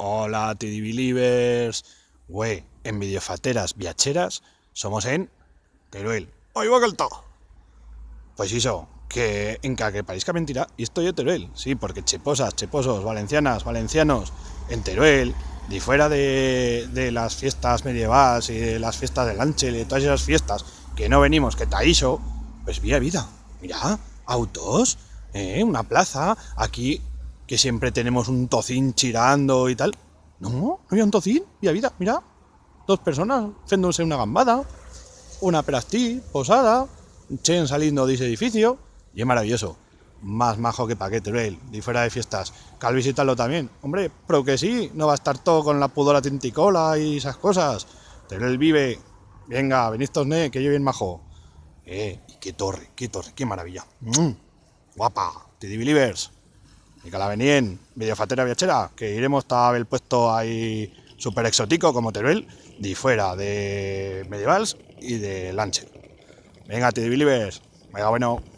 Hola, TD Believers. Güey, en videofateras viacheras somos en Teruel. Ahí va Pues eso, que en que parezca mentira, y estoy en Teruel, sí, porque cheposas, cheposos, valencianas, valencianos, en Teruel, y fuera de, de, las fiestas medievales y de las fiestas del ancho y de todas esas fiestas que no venimos, que Taiso, pues vía vida. Mira, autos, eh, una plaza, aquí que siempre tenemos un tocín chirando y tal. No, no había un tocín, y vida, mira, dos personas haciéndose una gambada, una perastí, posada, Chen saliendo de ese edificio, y es maravilloso. Más majo que paquete, Rail, y fuera de fiestas. Cal visitarlo también. Hombre, pero que sí, no va a estar todo con la pudora tinticola y esas cosas. Terrell vive. Venga, venid que yo bien majo. Eh, qué torre, qué torre, qué maravilla. Mm, guapa, te Believers la mediofatera videofatera viachera, que iremos ver el puesto ahí súper exótico como Teruel, de fuera de medievals y de lanche. Venga, te believers, venga bueno.